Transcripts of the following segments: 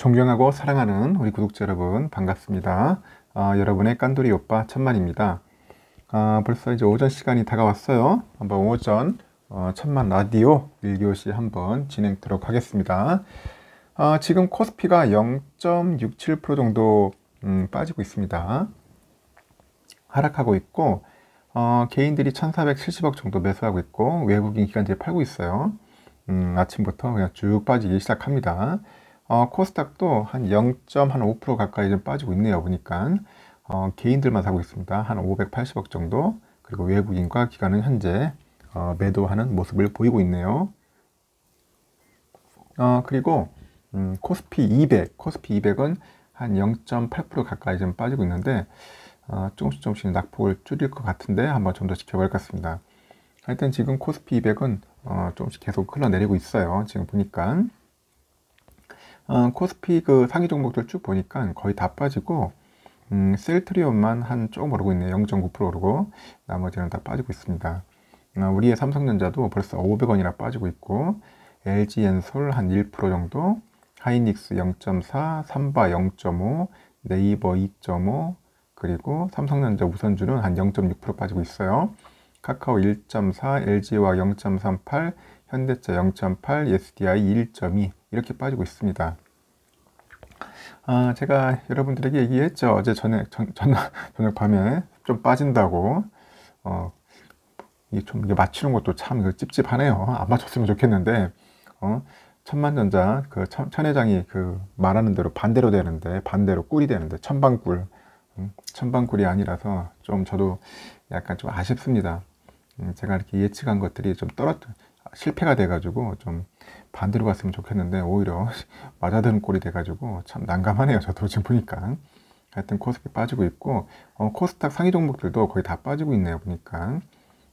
존경하고 사랑하는 우리 구독자 여러분 반갑습니다. 아, 여러분의 깐돌이 오빠 천만입니다. 아, 벌써 이제 오전 시간이 다가왔어요. 한번 오전 어, 천만 라디오 1교시 한번 진행하도록 하겠습니다. 아, 지금 코스피가 0.67% 정도 음, 빠지고 있습니다. 하락하고 있고 어, 개인들이 1,470억 정도 매수하고 있고 외국인 기관들이 팔고 있어요. 음, 아침부터 그냥 쭉 빠지기 시작합니다. 어, 코스닥도 한 0.5% 가까이 좀 빠지고 있네요. 보니까 어, 개인들만 사고 있습니다. 한 580억 정도 그리고 외국인과 기관은 현재 어, 매도하는 모습을 보이고 있네요. 어, 그리고 음, 코스피 200, 코스피 200은 한 0.8% 가까이 좀 빠지고 있는데 어, 조금씩 조금씩 낙폭을 줄일 것 같은데 한번 좀 더 지켜볼 것 같습니다. 하여튼 지금 코스피 200은 어, 조금씩 계속 흘러내리고 있어요. 지금 보니까 어, 코스피 그 상위 종목들 쭉 보니까 거의 다 빠지고 음, 셀트리온만 한 조금 오르고 있네요. 0.9% 오르고 나머지는 다 빠지고 있습니다. 어, 우리의 삼성전자도 벌써 500원이나 빠지고 있고 LG엔솔 한 1% 정도 하이닉스 0.4, 삼바 0.5, 네이버 2.5 그리고 삼성전자 우선주는 한 0.6% 빠지고 있어요. 카카오 1.4, LG와 0.38, 현대차 0.8, SDI 1.2 이렇게 빠지고 있습니다. 아, 제가 여러분들에게 얘기했죠. 어제 저녁, 전, 전, 저녁 밤에 좀 빠진다고. 어, 이게 좀 이게 맞추는 것도 참 찝찝하네요. 안 맞췄으면 좋겠는데, 어, 천만전자, 그 천, 천회장이 그 말하는 대로 반대로 되는데, 반대로 꿀이 되는데, 천방꿀. 음, 천방꿀이 아니라서 좀 저도 약간 좀 아쉽습니다. 음, 제가 이렇게 예측한 것들이 좀 떨어뜨, 실패가 돼가지고 좀 반대로 갔으면 좋겠는데 오히려 맞아드는 꼴이 돼가지고 참 난감하네요. 저도 지금 보니까. 하여튼 코스피 빠지고 있고 어, 코스닥 상위 종목들도 거의 다 빠지고 있네요. 보니까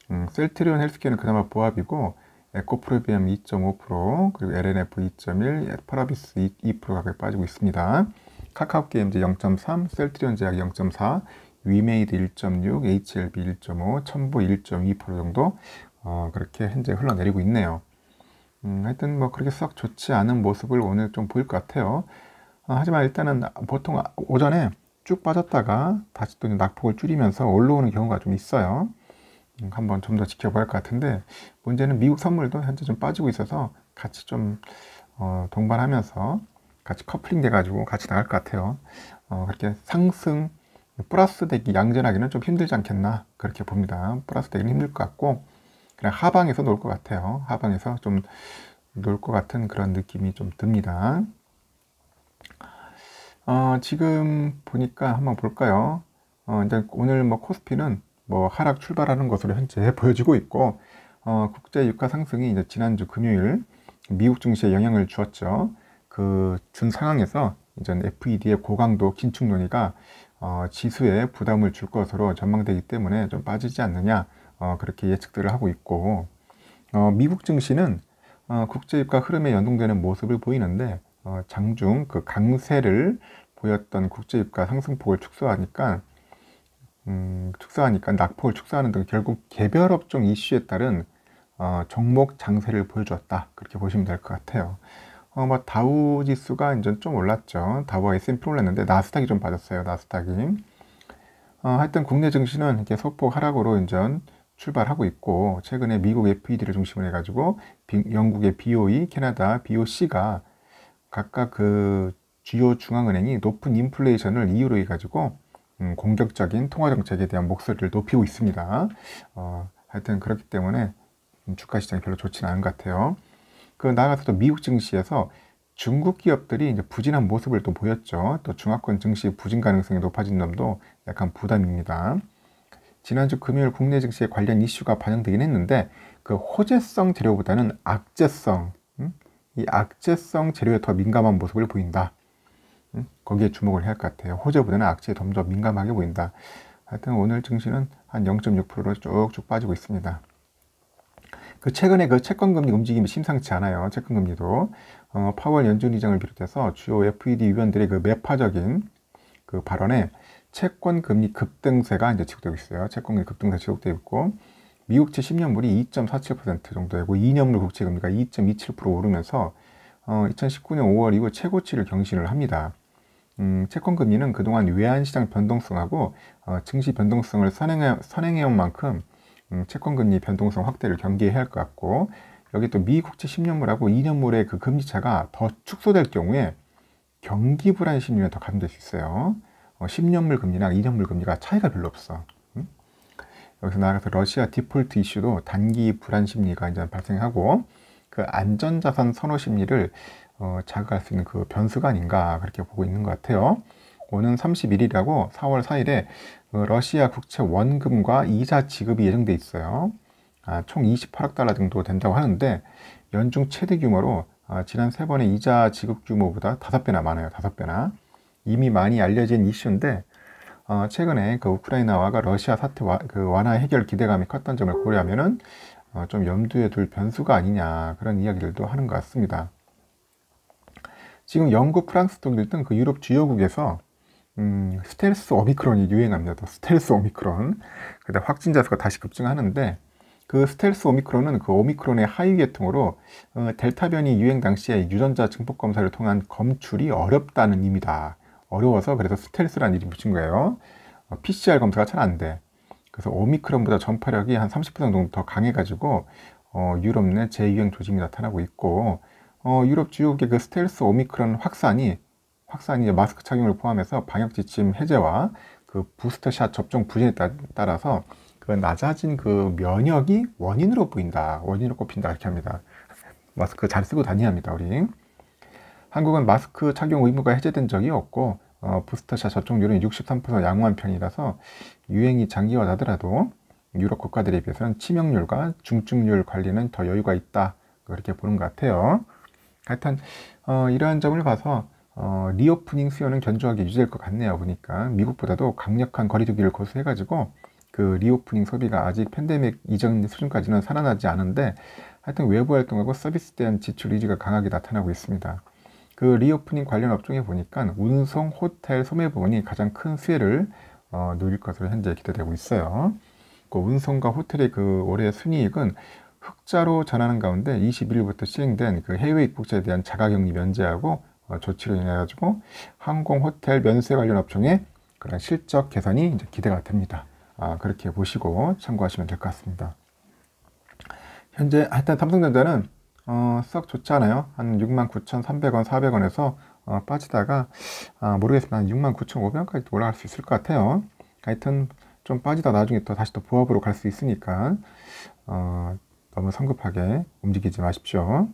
음, 셀트리온 헬스케어는 그나마 보합이고 에코프로비엠 2.5% 그리고 LNF 2.1, 파라비스 2, 2% 가격 빠지고 있습니다. 카카오게임즈 0.3, 셀트리온 제약 0.4, 위메이드 1.6, HLB 1.5, 첨보 1.2% 정도 어, 그렇게 현재 흘러내리고 있네요. 음, 하여튼 뭐 그렇게 썩 좋지 않은 모습을 오늘 좀 보일 것 같아요. 아, 하지만 일단은 보통 오전에 쭉 빠졌다가 다시 또 낙폭을 줄이면서 올라오는 경우가 좀 있어요. 음, 한번 좀 더 지켜봐야 할 것 같은데 문제는 미국 선물도 현재 좀 빠지고 있어서 같이 좀 어, 동반하면서 같이 커플링 돼가지고 같이 나갈 것 같아요. 어, 그렇게 상승 플러스 되기 양전하기는 좀 힘들지 않겠나 그렇게 봅니다. 플러스 되기는 힘들 것 같고 그냥 하방에서 놀 것 같아요. 하방에서 좀 놀 것 같은 그런 느낌이 좀 듭니다. 어, 지금 보니까 한번 볼까요? 어, 일단 오늘 뭐 코스피는 뭐 하락 출발하는 것으로 현재 보여지고 있고, 어, 국제 유가 상승이 이제 지난주 금요일 미국 증시에 영향을 주었죠. 그 준 상황에서 이제 FED의 고강도 긴축 논의가 어, 지수에 부담을 줄 것으로 전망되기 때문에 좀 빠지지 않느냐 어, 그렇게 예측들을 하고 있고 어, 미국 증시는 어, 국제유가 흐름에 연동되는 모습을 보이는데 어, 장중 그 강세를 보였던 국제유가 상승폭을 축소하니까 음, 축소하니까 낙폭을 축소하는 등 결국 개별 업종 이슈에 따른 어, 종목 장세를 보여주었다 그렇게 보시면 될 것 같아요. 어, 뭐 다우 지수가 이제 좀 올랐죠. 다우와 S&P 올랐는데 나스닥이 좀 빠졌어요. 나스닥이. 어, 하여튼 국내 증시는 이렇게 소폭 하락으로 이제 출발하고 있고 최근에 미국 FED를 중심으로 해가지고 영국의 BOE, 캐나다 BOC가 각각 그 주요 중앙은행이 높은 인플레이션을 이유로 해가지고 음, 공격적인 통화 정책에 대한 목소리를 높이고 있습니다. 어, 하여튼 그렇기 때문에 음, 주가 시장이 별로 좋지는 않은 것 같아요. 그 나아가서 도 미국 증시에서 중국 기업들이 이제 부진한 모습을 또 보였죠. 또 중화권 증시 부진 가능성이 높아진 점도 약간 부담입니다. 지난주 금요일 국내 증시에 관련 이슈가 반영되긴 했는데 그 호재성 재료보다는 악재성 음? 이 악재성 재료에 더 민감한 모습을 보인다. 음? 거기에 주목을 해야 할 것 같아요. 호재보다는 악재에 점점 민감하게 보인다. 하여튼 오늘 증시는 한 0.6%로 쭉쭉 빠지고 있습니다. 그 최근에 그 채권금리 움직임이 심상치 않아요. 채권금리도 어, 파월 연준 의장을 비롯해서 주요 FED 위원들의 그 매파적인 그 발언에 채권 금리 급등세가 이제 지속되고 있어요. 채권금리 급등세 지속되고 있고 미국채 10년물이 2.47% 정도 되고 2년물 국채금리가 2.27% 오르면서 어, 2019년 5월 이후 최고치를 경신을 합니다. 음, 채권금리는 그동안 외환시장 변동성하고 어, 증시 변동성을 선행해, 선행해온 만큼 음, 채권금리 변동성 확대를 경계해야 할 것 같고 여기 또 미국채 10년물하고 2년물의 그 금리차가 더 축소될 경우에 경기 불안 심리는 더가중될수 있어요. 10년물 어, 금리나 2년물 금리가 차이가 별로 없어. 응? 여기서 나가서 러시아 디폴트 이슈도 단기 불안 심리가 이제 발생하고 그 안전자산 선호 심리를 어, 자극할 수 있는 그 변수가 아닌가 그렇게 보고 있는 것 같아요. 오는 31일이라고 4월 4일에 그 러시아 국채 원금과 이자 지급이 예정돼 있어요. 아, 총 28억 달러 정도 된다고 하는데 연중 최대 규모로 아, 지난 세 번의 이자 지급 규모보다 다섯 배나 많아요. 다섯 배나. 이미 많이 알려진 이슈인데 어, 최근에 그 우크라이나와가 그 러시아 사태 와, 그 완화 해결 기대감이 컸던 점을 고려하면은 어, 좀 염두에 둘 변수가 아니냐 그런 이야기들도 하는 것 같습니다. 지금 영국, 프랑스 등등그 유럽 주요국에서 음, 스텔스 오미크론이 유행합니다. 스텔스 오미크론. 그다 음 확진자 수가 다시 급증하는데 그 스텔스 오미크론은 그 오미크론의 하위 계통으로 어, 델타 변이 유행 당시에 유전자 증폭 검사를 통한 검출이 어렵다는 의미다. 어려워서 그래서 스텔스라는 이름 붙인 거예요. 어, PCR 검사가 잘 안 돼. 그래서 오미크론보다 전파력이 한 30% 정도 더 강해가지고 어, 유럽 내 제2형 조짐이 나타나고 있고 어, 유럽 지역의 그 스텔스 오미크론 확산이 확산이 이제 마스크 착용을 포함해서 방역 지침 해제와 그 부스터샷 접종 부진에 따, 따라서 그 낮아진 그 면역이 원인으로 보인다 원인으로 꼽힌다 이렇게 합니다. 마스크 잘 쓰고 다녀야 합니다 우리. 한국은 마스크 착용 의무가 해제된 적이 없고 어, 부스터샷 접종률은 63% 양호한 편이라서 유행이 장기화되더라도 유럽 국가들에 비해서는 치명률과 중증률 관리는 더 여유가 있다 그렇게 보는 것 같아요. 하여튼 어, 이러한 점을 봐서 어, 리오프닝 수요는 견조하게 유지될 것 같네요. 보니까 미국보다도 강력한 거리두기를 고수해가지고 그 리오프닝 소비가 아직 팬데믹 이전 수준까지는 살아나지 않은데 하여튼 외부 활동하고 서비스 대한 지출 의지가 강하게 나타나고 있습니다. 그 리오프닝 관련 업종에 보니까 운송, 호텔, 소매 부분이 가장 큰 수혜를 어, 누릴 것으로 현재 기대되고 있어요. 그 운송과 호텔의 그 올해 순이익은 흑자로 전하는 가운데 21일부터 시행된 그 해외 입국자에 대한 자가격리 면제하고 어, 조치로 인해 가지고 항공, 호텔, 면세 관련 업종의 그런 실적 개선이 이제 기대가 됩니다. 아, 그렇게 보시고 참고하시면 될 것 같습니다. 현재 하여튼 삼성전자는 어, 썩 좋지 않아요. 한 69,300원, 400원에서 어, 빠지다가 아, 모르겠습니다. 한 69,500원까지 올라갈 수 있을 것 같아요. 하여튼 좀 빠지다 나중에 또 다시 또부업으로갈 수 있으니까 어, 너무 성급하게 움직이지 마십시오.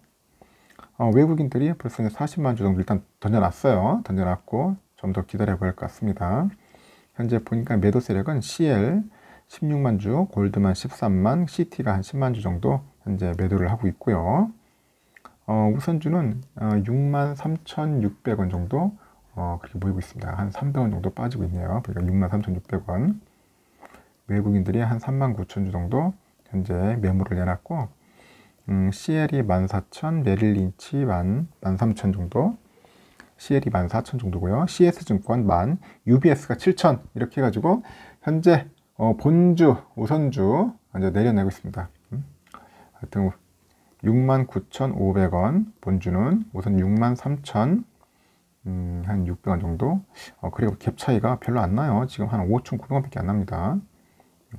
어, 외국인들이 벌써 40만 주 정도 일단 던져놨어요. 던져놨고 좀 더 기다려 볼 것 같습니다. 현재 보니까 매도 세력은 CL 16만 주, 골드만 13만, CT가 한 10만 주 정도 현재 매도를 하고 있고요. 어, 우선주는 63,600원 어, 정도 어, 그렇게 모이고 있습니다. 한 300원 정도 빠지고 있네요. 그러니까 63,600원. 외국인들이 한3 9 0주 정도 현재 매물을 내놨고 음, CL이 14,000, 메릴 린치 1 13,000 정도 CL이 14,000 정도고요. CS증권 1 UBS가 7,000 이렇게 해가지고 현재 어, 본주, 우선주 이제 내려내고 있습니다. 음, 하여튼 69,500원, 본주는 우선 63,000, 음, 한 600원 정도. 어, 그리고 갭 차이가 별로 안 나요. 지금 한 5,900원 밖에 안 납니다.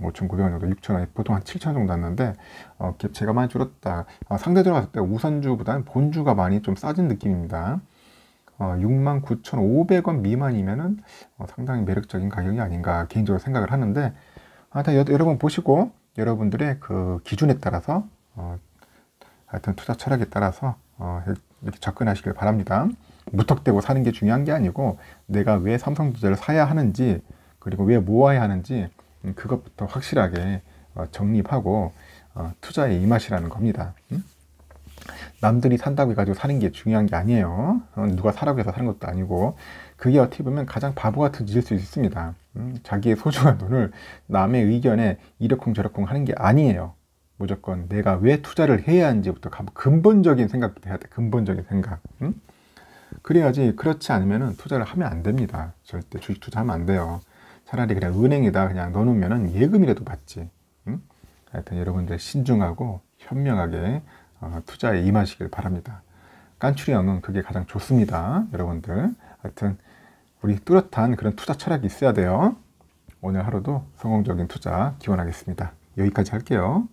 5,900원 정도, 6,000원, 보통 한 7,000원 정도 났는데, 어, 갭 차이가 많이 줄었다. 어, 상대적으로 봤을 때 우선주보다는 본주가 많이 좀 싸진 느낌입니다. 어, 69,500원 미만이면은 어, 상당히 매력적인 가격이 아닌가 개인적으로 생각을 하는데, 아, 다 여, 러분 보시고 여러분들의 그 기준에 따라서 어, 하여튼 투자 철학에 따라서 어, 이렇게 접근하시길 바랍니다. 무턱대고 사는 게 중요한 게 아니고 내가 왜 삼성전자를 사야 하는지 그리고 왜 모아야 하는지 음, 그것부터 확실하게 어, 정립하고 어, 투자에 임하시라는 겁니다. 음? 남들이 산다고 해가지고 사는 게 중요한 게 아니에요. 어, 누가 사라고 해서 사는 것도 아니고 그게 어떻게 보면 가장 바보 같은 짓일 수 있습니다. 음, 자기의 소중한 돈을 남의 의견에 이러쿵저러쿵 하는 게 아니에요. 무조건 내가 왜 투자를 해야 하는지부터 근본적인 생각부터 해야 돼. 근본적인 생각. 응? 그래야지 그렇지 않으면 투자를 하면 안 됩니다. 절대 주식 투자하면 안 돼요. 차라리 그냥 은행에다 그냥 넣어놓으면 예금이라도 받지. 응? 하여튼 여러분들 신중하고 현명하게 어, 투자에 임하시길 바랍니다. 깐추리형은 그게 가장 좋습니다. 여러분들. 하여튼 우리 뚜렷한 그런 투자 철학이 있어야 돼요. 오늘 하루도 성공적인 투자 기원하겠습니다. 여기까지 할게요.